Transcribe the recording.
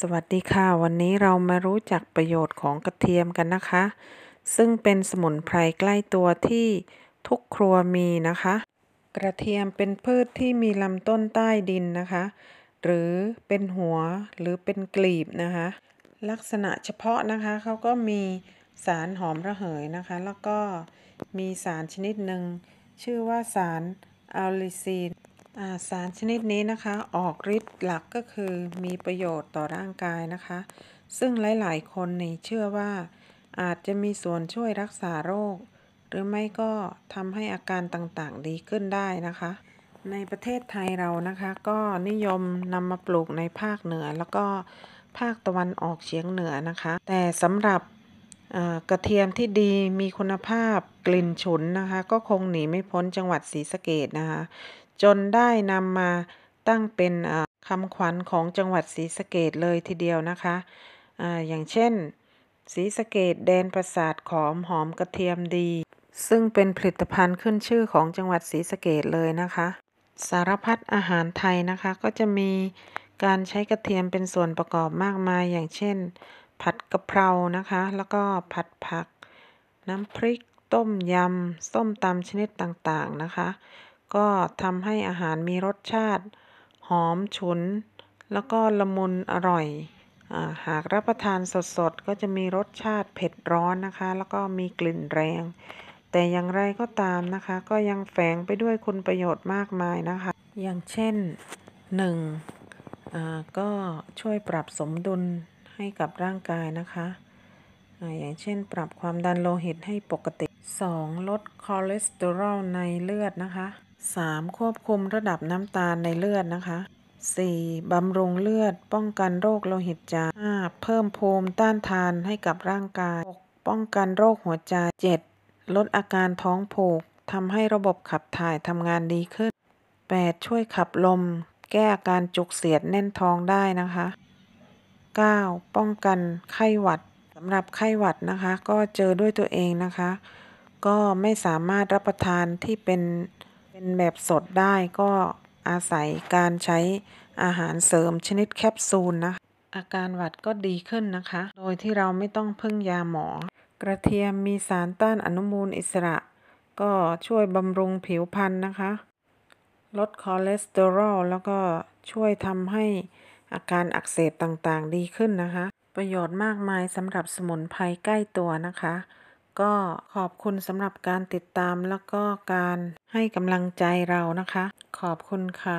สวัสดีค่ะ วันนี้เรามารู้จักประโยชน์ของกระเทียมกันนะคะ ซึ่งเป็นสมุนไพรใกล้ตัวที่ทุกครัวมีนะคะ กระเทียมเป็นพืชที่มีลำต้นใต้ดินนะคะ หรือเป็นหัวหรือเป็นกลีบนะคะ ลักษณะเฉพาะนะคะเขาก็มีสารหอมระเหยนะคะ แล้วก็มีสารชนิดหนึ่ง ชื่อว่าสารอัลลิซีนสารชนิดนี้นะคะออกฤทธิ์หลักก็คือมีประโยชน์ต่อร่างกายนะคะ ซึ่งหลายๆคนนี่เชื่อว่า อาจจะมีส่วนช่วยรักษาโรค หรือไม่ก็ทำให้อาการต่างๆ ดีขึ้นได้นะคะ ในประเทศไทยเรานะคะก็นิยมนำมาปลูกในภาคเหนือแล้วก็ภาคตะวันออกเฉียงเหนือนะคะ แต่สำหรับกระเทียมที่ดีมีคุณภาพกลิ่นฉุนนะคะ ก็คงหนีไม่พ้นจังหวัดศรีสะเกดนะคะจนได้นำมาตั้งเป็นคำขวัญของจังหวัดศรีสะเกดเลยทีเดียวนะคะ อย่างเช่นศรีสะเกดแดนประสาทขอมหอมกระเทียมดี ซึ่งเป็นผลิตภัณฑ์ขึ้นชื่อของจังหวัดศรีสะเกดเลยนะคะ สารพัดอาหารไทยนะคะก็จะมีการใช้กระเทียมเป็นส่วนประกอบมากมาย อย่างเช่นผัดกะเพรานะคะ แล้วก็ผัดผัก น้ำพริก ต้มยำส้มตำชนิดต่างๆนะคะก็ทำให้อาหารมีรสชาติหอมฉุน แล้วก็ละมุนอร่อยอหากรับประทานสดๆ ก็จะมีรสชาติเผ็ดร้อนนะคะ แล้วก็มีกลิ่นแรง แต่อย่างไรก็ตามนะคะ ก็ยังแฝงไปด้วยคุณประโยชน์มากมายนะคะ อย่างเช่นหนึ่งก็ช่วยปรับสมดุลให้กับร่างกายนะคะอย่างเช่น ปรับความดันโลหิตให้ปกติ 2. ลดคอเลสเตอรอลในเลือดนะคะ 3. ควบคุมระดับน้ำตาลในเลือดนะคะ 4. บำรุงเลือด ป้องกันโรคโลหิตจาง 5. เพิ่มภูมิต้านทานให้กับร่างกาย 6. ป้องกันโรคหัวใจ 7. ลดอาการท้องผูกทำให้ระบบขับถ่ายทำงานดีขึ้น 8. ช่วยขับลม แก้อาการจุกเสียดแน่นท้องได้นะคะ 9. ป้องกันไข้หวัดสำหรับไข้หวัดนะคะ ก็เจอด้วยตัวเองนะคะ ก็ไม่สามารถรับประทานที่เป็นเป็นแบบสดได้ก็อาศัยการใช้อาหารเสริมชนิดแคปซูลนะอาการหวัดก็ดีขึ้นนะคะ โดยที่เราไม่ต้องพึ่งยาหมอ กระเทียมมีสารต้านอนุมูลอิสระก็ช่วยบำรุงผิวพรรณนะคะ ลดคอเลสเตอรอลแล้วก็ช่วยทำให้อาการอักเสบต่างๆดีขึ้นนะคะ ประโยชน์มากมายสำหรับสมุนไพรใกล้ตัวนะคะก็ขอบคุณสำหรับการติดตามแล้วก็การให้กำลังใจเรานะคะ ขอบคุณค่ะ